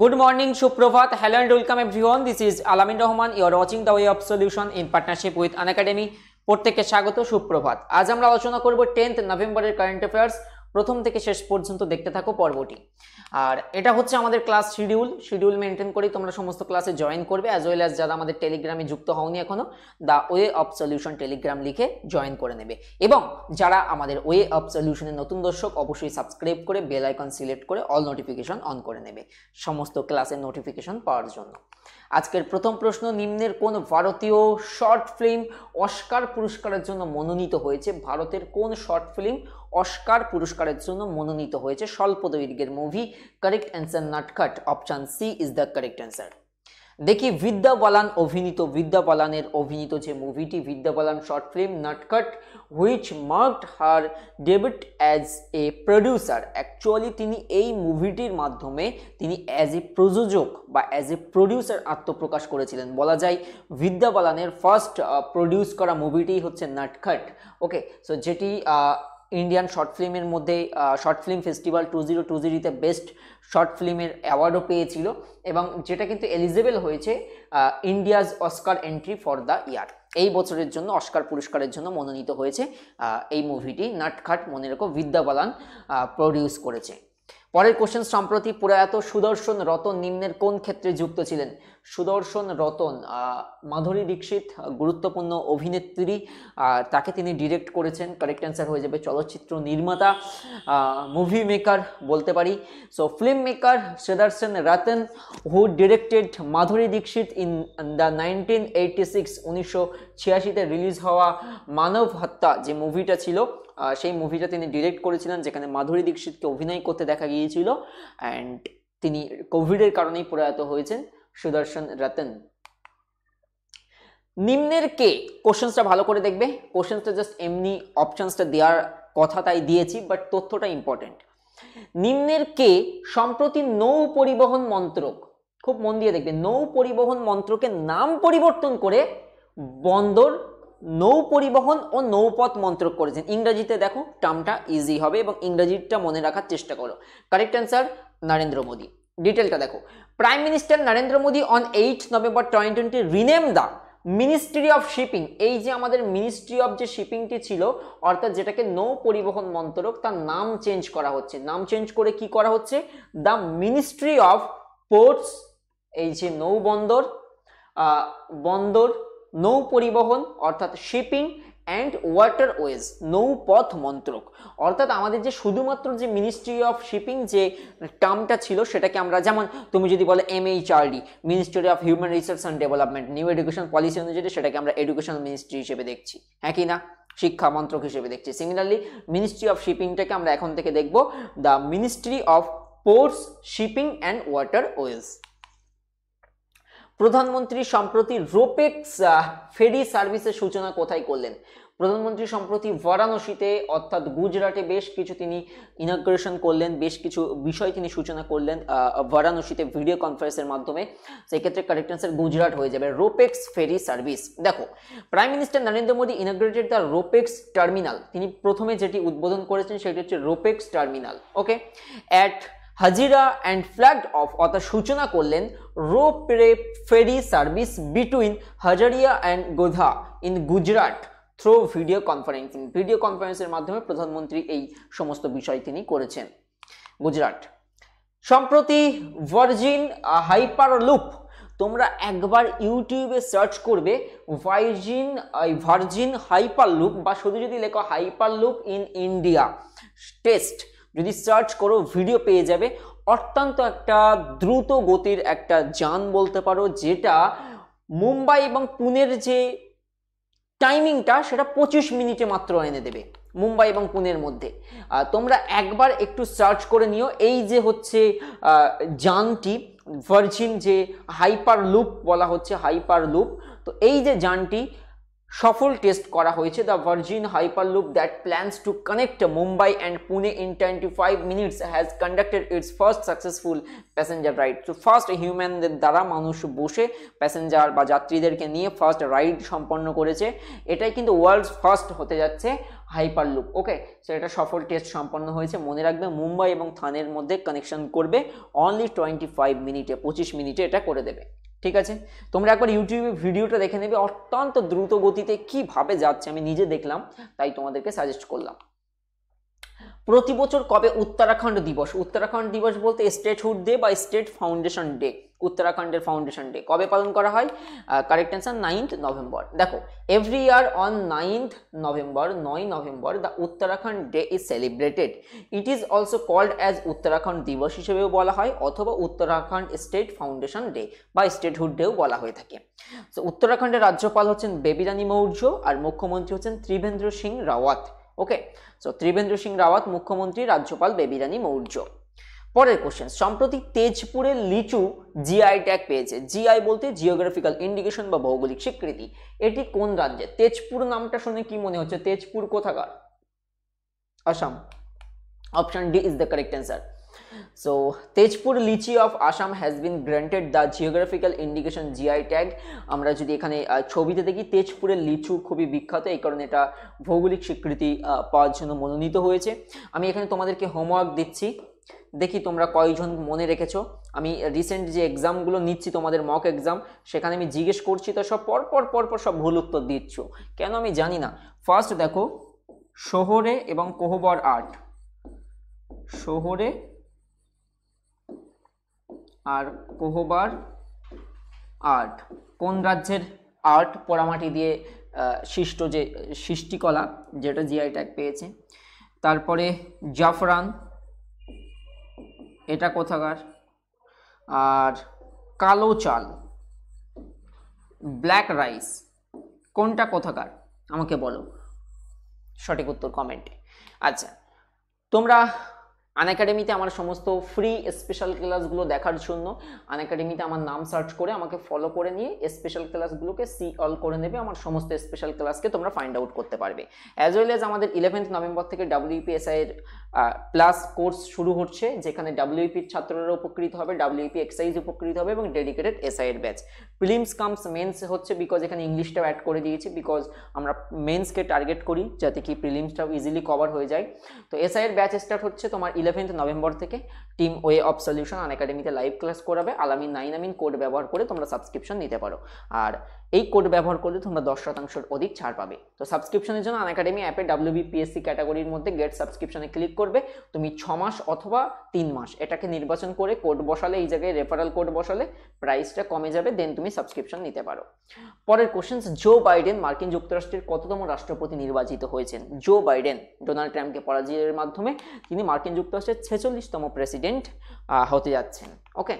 Good morning সুপ্রভাত hello and welcome everyone this is Alamin Rahman you're watching the way of solution in partnership with Unacademy প্রত্যেককে স্বাগত সুপ্রভাত আজ আমরা আলোচনা করব টেন্থ নভেম্বরের কারেন্ট অ্যাফেয়ার্স প্রথম থেকে শেষ পর্যন্ত দেখতে থাকো পর্বটি আর এটা হচ্ছে আমাদের ক্লাস শিডিউল শিডিউল মেনটেন করেই তোমরা সমস্ত ক্লাসে জয়েন করবে অ্যাজ ওয়েল অ্যাজ যারা আমাদের টেলিগ্রামে যুক্ত হওনি এখনও the way of solution Telegram লিখে জয়েন করে নেবে এবং যারা আমাদের ওয়ে অফ সলিউশনের নতুন দর্শক অবশ্যই সাবস্ক্রাইব করে বেল আইকন সিলেক্ট করে অল নোটিফিকেশন অন করে নেবে সমস্ত ক্লাসের নোটিফিকেশন পাওয়ার জন্য আজকের প্রথম প্রশ্ন নিম্নের কোন ভারতীয় শর্ট ফিল্ম অস্কার পুরস্কারের জন্য মনোনীত হয়েছে ভারতের কোন শর্ট ফিল্ম অস্কার পুরস্কারের জন্য মনোনীত হয়েছে স্বল্প দৈর্ঘ্যের movie correct answer Natkhat option C is the correct answer দেখি বিদ্যা বালান অভিনীত বিদ্যা বালানের অভিনীত যে মুভিটি Vidya Balan short film Natkhat which marked her debut as a producer actually তিনি এই মুভিটির মাধ্যমে তিনি অ্যাজ এ প্রযোজক বা অ্যাজ এ প্রডিউসার আত্মপ্রকাশ করেছিলেন বলা যায় বিদ্যা বালানের ফার্স্ট প্রডিউস করা মুভিটি হচ্ছে নটখট ওকে সো যেটি ইন্ডিয়ান শর্ট ফিল্মের মধ্যে short film festival two zero two জিরোতে বেস্ট শর্ট ফিল্মের অ্যাওয়ার্ডও পেয়েছিল এবং যেটা কিন্তু এলিজেবল হয়েছে India's Oscar entry for the year এই বছরের জন্য অস্কার পুরস্কারের জন্য মনোনীত হয়েছে এই মুভিটি নাটখাট মনে রেখো বিদ্যা বালান প্রডিউস করেছে পরের কোশ্চেন সম্প্রতি প্রয়াত সুদর্শন রতন নিম্নের কোন ক্ষেত্রে যুক্ত ছিলেন সুদর্শন রতন মাধুরী দীক্ষিত গুরুত্বপূর্ণ অভিনেত্রী তাকে তিনি ডিরেক্ট করেছেন কারেক্ট অ্যান্সার হয়ে যাবে চলচ্চিত্র নির্মাতা মুভি মেকার বলতে পারি so film maker Sudarshan Ratan who directed Madhuri Dixit in the nineteen eighty six উনিশশো ছিয়াশিতে রিলিজ হওয়া মানব হত্যা যে মুভিটা ছিল সেই মুভিটা তিনি ডিরেক্ট করেছিলেন যেখানে মাধুরী দীক্ষিতকে অভিনয় করতে দেখা গিয়েছিল অ্যান্ড তিনি কোভিডের কারণেই প্রয়াত হয়েছেন সুদর্শন রতন নিম্নের কে কোশ্চেন্সটা ভালো করে দেখবে কোশ্চেন্সটা জাস্ট এমনি অপশানসটা দেওয়ার কথা তাই দিয়েছি বাট তথ্যটা ইম্পর্টেন্ট নিম্নের কে সম্প্রতি নৌ পরিবহন মন্ত্রক খুব মন দিয়ে দেখবে নৌ পরিবহন মন্ত্রকের নাম পরিবর্তন করে বন্দর নৌ পরিবহন ও নৌপথ মন্ত্রক করেছেন ইংরাজিতে দেখো টার্মটা ইজি হবে এবং ইংরাজিটা মনে রাখার চেষ্টা করো কারেক্ট অ্যান্সার নরেন্দ্র মোদী ডিটেলটা দেখো prime minister Narendra Modi on eight November twenty twenty rename the ministry of shipping এই যে আমাদের মিনিস্ট্রি অফ যে শিপিংটি ছিল অর্থাৎ যেটাকে নৌ পরিবহন মন্ত্রক তার নাম চেঞ্জ করা হচ্ছে নাম চেঞ্জ করে কি করা হচ্ছে দ্য মিনিস্ট্রি অফ পোর্টস এই যে নৌবন্দর বন্দর নৌ পরিবহন অর্থাৎ শিপিং অ্যান্ড ওয়াটারওয়েজ নৌপথ মন্ত্রক অর্থাৎ আমাদের যে শুধুমাত্র যে মিনিস্ট্রি অফ শিপিং যে টার্মটা ছিল সেটাকে আমরা যেমন তুমি যদি বলো M HRD ministry of human resource and development new education policy অনুযায়ী সেটাকে আমরা এডুকেশনাল মিনিস্ট্রি হিসেবে দেখছি হ্যাঁ কি না শিক্ষা মন্ত্রক হিসেবে দেখছি সিমিলারলি মিনিস্ট্রি অফ শিপিংটাকে আমরা এখন থেকে দেখব the ministry of ports shipping and waterways প্রধানমন্ত্রী সম্প্রতি রোপেক্স ফেরি সার্ভিসের সূচনা কোথায় করলেন প্রধানমন্ত্রী সম্প্রতি বারাণসীতে অর্থাৎ গুজরাটে বেশ কিছু তিনি ইনাগ্রেশন করলেন বেশ কিছু বিষয় তিনি সূচনা করলেন বারাণসীতে ভিডিও কনফারেন্সের মাধ্যমে সেক্ষেত্রে কারেক্ট অ্যান্সার গুজরাট হয়ে যাবে রোপেক্স ফেরি সার্ভিস দেখো prime minister Narendra Modi inaugurated the ropax terminal তিনি প্রথমে যেটি উদ্বোধন করেছেন সেটি হচ্ছে ropax terminal okay at Hazira and flagged off অর্থাৎ সূচনা করলেন ropax ferry service between Hazira and গোধা in Gujarat through video conferencing video কনফারেন্সের মাধ্যমে প্রধানমন্ত্রী এই সমস্ত বিষয় তিনি করেছেন গুজরাট সম্প্রতি ভার্জিন হাইপার লুপ তোমরা একবার ইউটিউবে সার্চ করবে ভার্জিন ভার্জিন হাইপার লুপ বা শুধু যদি লেখো hyperloop in India test যদি সার্চ করো ভিডিও পেয়ে যাবে অত্যন্ত একটা দ্রুত গতির একটা যান বলতে পারো যেটা মুম্বাই এবং পুনের যে টাইমিংটা সেটা পঁচিশ মিনিটে মাত্র এনে দেবে মুম্বাই এবং পুনের মধ্যে তোমরা একবার একটু সার্চ করে নিও এই যে হচ্ছে যানটি ভার্জিন যে হাইপার লুপ বলা হচ্ছে হাইপার লুপ তো এই যে যানটি সফল টেস্ট করা হয়েছে the Virgin Hyperloop that plans to connect Mumbai and Pune in twenty five minutes has conducted its first successful passenger ride তো ফার্স্ট হিউম্যানদের দ্বারা মানুষ বসে প্যাসেঞ্জার বা যাত্রীদেরকে নিয়ে ফার্স্ট রাইড সম্পন্ন করেছে এটাই কিন্তু ওয়ার্ল্ডস ফার্স্ট হতে যাচ্ছে হাইপারলুপ ওকে সো এটা সফল টেস্ট সম্পন্ন হয়েছে মনে রাখবে মুম্বাই এবং থানের মধ্যে কানেকশন করবে অনলি টোয়েন্টি ফাইভ মিনিটে পঁচিশ মিনিটে এটা করে দেবে ঠিক আছে তোমরা একবার ইউটিউবে ভিডিওটা দেখে নেবে অত্যন্ত দ্রুত গতিতে কিভাবে যাচ্ছে আমি নিজে দেখলাম তাই তোমাদেরকে সাজেস্ট করলাম প্রতি বছর কবে উত্তরাখণ্ড দিবস উত্তরাখণ্ড দিবস বলতে স্টেটহুড ডে বা স্টেট ফাউন্ডেশন ডে উত্তরাখণ্ডের ফাউন্ডেশন ডে কবে পালন করা হয় কারেক্ট অ্যান্সার নাইন্থ নভেম্বর দেখো every year on ninth November নয় নভেম্বর the Uttarakhand day is celebrated it is also called as Uttarakhand দিবস হিসেবেও বলা হয় অথবা উত্তরাখণ্ড স্টেট ফাউন্ডেশন ডে বা স্টেটহুড ডেও বলা হয়ে থাকে তো উত্তরাখণ্ডের রাজ্যপাল হচ্ছেন বেবিরানী মৌর্য আর মুখ্যমন্ত্রী হচ্ছেন ত্রিভেন্দ্র সিং রাওয়াত ওকে সো ত্রিবেন্দ্র সিং রাওয়াত মুখ্যমন্ত্রী রাজ্যপাল বেবিরানি মৌর্য পরের কোশ্চেন সম্প্রতি তেজপুরের লিচু জিআই ট্যাগ পেয়েছে জিআই বলতে জিওগ্রাফিক্যাল ইন্ডিকেশন বা ভৌগোলিক স্বীকৃতি এটি কোন রাজ্যে তেজপুর নামটা শুনে কি মনে হচ্ছে তেজপুর কোথাকার Assam option D is the correct answer so Tezpur litchi of Assam has been granted the geographical indication GI tag. আমরা যদি এখানে ছবিতে দেখি তেজপুরের লিচু খুবই বিখ্যাত এই কারণে এটা ভৌগোলিক স্বীকৃতি uh, পাওয়ার জন্য মনোনীত হয়েছে আমি এখানে তোমাদেরকে হোমওয়ার্ক দিচ্ছি দেখি তোমরা কয়জন মনে রেখেছ আমি রিসেন্ট যে এক্সামগুলো নিচ্ছি তোমাদের মক এক্সাম সেখানে আমি জিজ্ঞেস করছি তো সব পরপর পরপর সব ভুল উত্তর দিচ্ছ কেন আমি জানি না ফার্স্ট দেখো শহরে এবং কোহবর আর্ট শহরে আর কোহবার আর্ট কোন রাজ্যের আর্ট পোড়ামাটি দিয়ে সৃষ্ট যে সৃষ্টিকলা যেটা জিআই ট্যাগ পেয়েছে তারপরে জাফরান এটা কোথাকার আর কালো চাল ব্ল্যাক রাইস কোনটা কোথাকার আমাকে বলো সঠিক উত্তর কমেন্টে আচ্ছা তোমরা আন একাডেমিতে আমার সমস্ত ফ্রি স্পেশাল ক্লাসগুলো দেখার জন্য আন একাডেমিতে আমার নাম সার্চ করে আমাকে ফলো করে নিয়ে স্পেশাল ক্লাসগুলোকে সি অল করে নেবে আমার সমস্ত স্পেশাল ক্লাসকে তোমরা ফাইন্ড আউট করতে পারবে অ্যাজ ওয়েল অ্যাজ আমাদের ইলেভেন্থ নভেম্বর থেকে ডাব্লিউপিএসআইয়ের প্লাস কোর্স শুরু হচ্ছে যেখানে ডাব্লিউপির e ছাত্ররা উপকৃত হবে ডাব্লিউপি এক্সাইজ e উপকৃত হবে এবং ডেডিকেটেড এসআইয়ের ব্যাচ প্রিলিমস কামস মেন্স হচ্ছে বিকজ এখানে ইংলিশটাও অ্যাড করে দিয়েছি বিকজ আমরা মেন্সকে টার্গেট করি যাতে কি প্রিলিমসটাও ইজিলি কভার হয়ে যায় তো এসআইয়ের ব্যাচ স্টার্ট হচ্ছে তোমার ইলেভেন্থ নভেম্বর থেকে টিম ওয়ে অফ সলিউশন আন একাডেমিতে লাইভ ক্লাস করাবে আলামিন নাইন আমিন কোড ব্যবহার করে তোমরা সাবস্ক্রিপশন নিতে পারো আর এই কোড ব্যবহার করলে তোমরা দশ শতাংশের অধিক ছাড় পাবে তো সাবস্ক্রিপশনের জন্য আন একাডেমি অ্যাপে পিএসসি ক্যাটাগরির মধ্যে গেট সাবস্ক্রিপশনে ক্লিক করবে তুমি ছ মাস অথবা তিন মাস এটাকে নির্বাচন করে কোড বসালে এই জায়গায় রেফারাল কোড বসালে প্রাইসটা কমে যাবে দেন তুমি সাবস্ক্রিপশন নিতে পারো পরের কোশ্চেন্স জো বাইডেন মার্কিন যুক্তরাষ্ট্রের কততম রাষ্ট্রপতি নির্বাচিত হয়েছেন জো বাইডেন ডোনাল্ড ট্রাম্পকে পরাজয়ের মাধ্যমে তিনি মার্কিন যুক্তরাষ্ট্রের ছেচল্লিশতম প্রেসিডেন্ট হতে যাচ্ছেন ওকে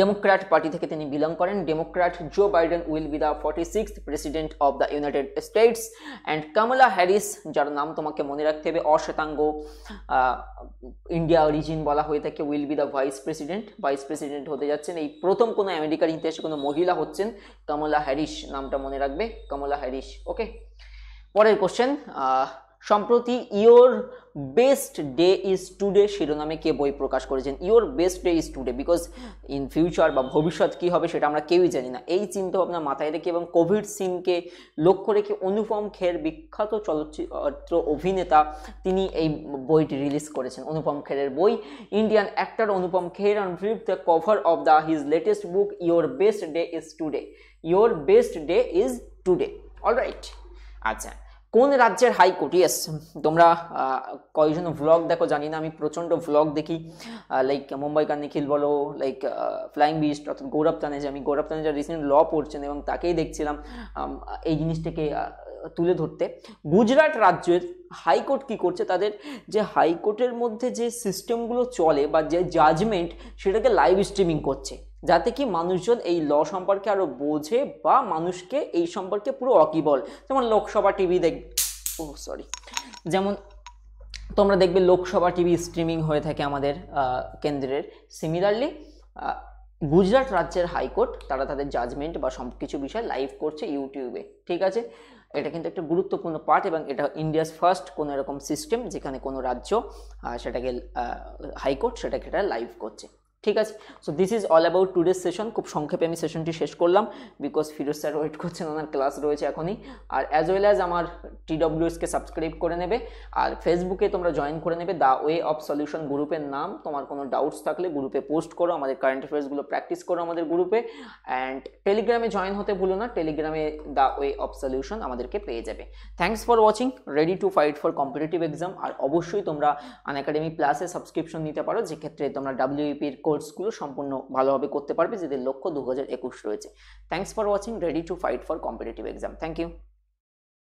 ডেমোক্র্যাট পার্টি থেকে তিনি বিলং করেন democrat Joe Biden will be the forty six president of the United States and Kamala Harris যার নাম তোমাকে মনে রাখতে হবে অশ্বেতাঙ্গ ইন্ডিয়া অরিজিন বলা হয়ে থাকে will be the vice president vice president হতে যাচ্ছেন এই প্রথম কোনো আমেরিকার ইতিহাসে কোনো মহিলা হচ্ছেন কমলা হ্যারিস নামটা মনে রাখবে কমলা হ্যারিস ওকে পরের কোশ্চেন সম্প্রতি your best day is today শিরোনামে কে বই প্রকাশ করেছেন your best day is today because in future বা ভবিষ্যৎ কী হবে সেটা আমরা কেউই জানি না এই চিন্তাভাবনা মাথায় রেখে এবং কোভিড সিনকে লক্ষ্য রেখে অনুপম খের বিখ্যাত চলচ্চিত্র অভিনেতা তিনি এই বইটি রিলিজ করেছেন অনুপম খেরের বই Indian actor Anupam Kher unveil the cover of the his latest book your best day is today your best day is today alright আচ্ছা কোন রাজ্যের হাইকোর্ট ইয়েস তোমরা কয়েকজন ভ্লগ দেখো জানি না আমি প্রচণ্ড ভ্লগ দেখি লাইক মুম্বাই নিখিল বলো লাইক ফ্লাইং বিস্ট অর্থাৎ গৌরব তানেজ আমি গৌরব তানেজা রিসেন্ট ল পড়ছেন এবং তাকেই দেখছিলাম এই জিনিসটাকে তুলে ধরতে গুজরাট রাজ্যের হাইকোর্ট কি করছে তাদের যে হাইকোর্টের মধ্যে যে সিস্টেমগুলো চলে বা যে জাজমেন্ট সেটাকে লাইভ স্ট্রিমিং করছে যাতে কি মানুষজন এই ল সম্পর্কে আরও বোঝে বা মানুষকে এই সম্পর্কে পুরো অকিবল যেমন লোকসভা টিভি দেখ ও সরি যেমন তোমরা দেখবে লোকসভা টিভি স্ট্রিমিং হয়ে থাকে আমাদের কেন্দ্রের সিমিলারলি গুজরাট রাজ্যের হাইকোর্ট তারা তাদের জাজমেন্ট বা সব কিছু বিষয় লাইভ করছে ইউটিউবে ঠিক আছে এটা কিন্তু একটা গুরুত্বপূর্ণ পার্ট এবং এটা ইন্ডিয়াস ফার্স্ট কোনো এরকম সিস্টেম যেখানে কোনো রাজ্য সেটাকে হাইকোর্ট সেটাকে এটা লাইভ করছে ঠিক আছে so this is all about today session খুব সংক্ষেপে আমি সেশনটি শেষ করলাম বিকজ ফিরোজ স্যার ওয়েট করছেন ওনার ক্লাস রয়েছে এখনই আর অ্যাজ ওয়েল অ্যাজ আমার টিডব্লিউএসকে সাবস্ক্রাইব করে নেবে আর ফেসবুকে তোমরা জয়েন করে নেবে দ্য ওয়ে অফ সলিউশন গ্রুপের নাম তোমার কোনো ডাউটস থাকলে গ্রুপে পোস্ট করো আমাদের কারেন্ট অ্যাফেয়ার্সগুলো প্র্যাকটিস করো আমাদের গ্রুপে অ্যান্ড টেলিগ্রামে জয়েন হতে ভুলো না টেলিগ্রামে দ্য ওয়ে অফ সলিউশন আমাদেরকে পেয়ে যাবে thanks for watching ready to fight for competitive exam আর অবশ্যই তোমরা আন একাডেমি প্লাসে সাবস্ক্রিপশন নিতে পারো যেক্ষেত্রে তোমরা ডাব্লিউপির কোর্সগুলো সম্পূর্ণ ভালোভাবে করতে পারবে যাদের লক্ষ্য দু রয়েছে thanks for watching ready to fight for competitive exam thank you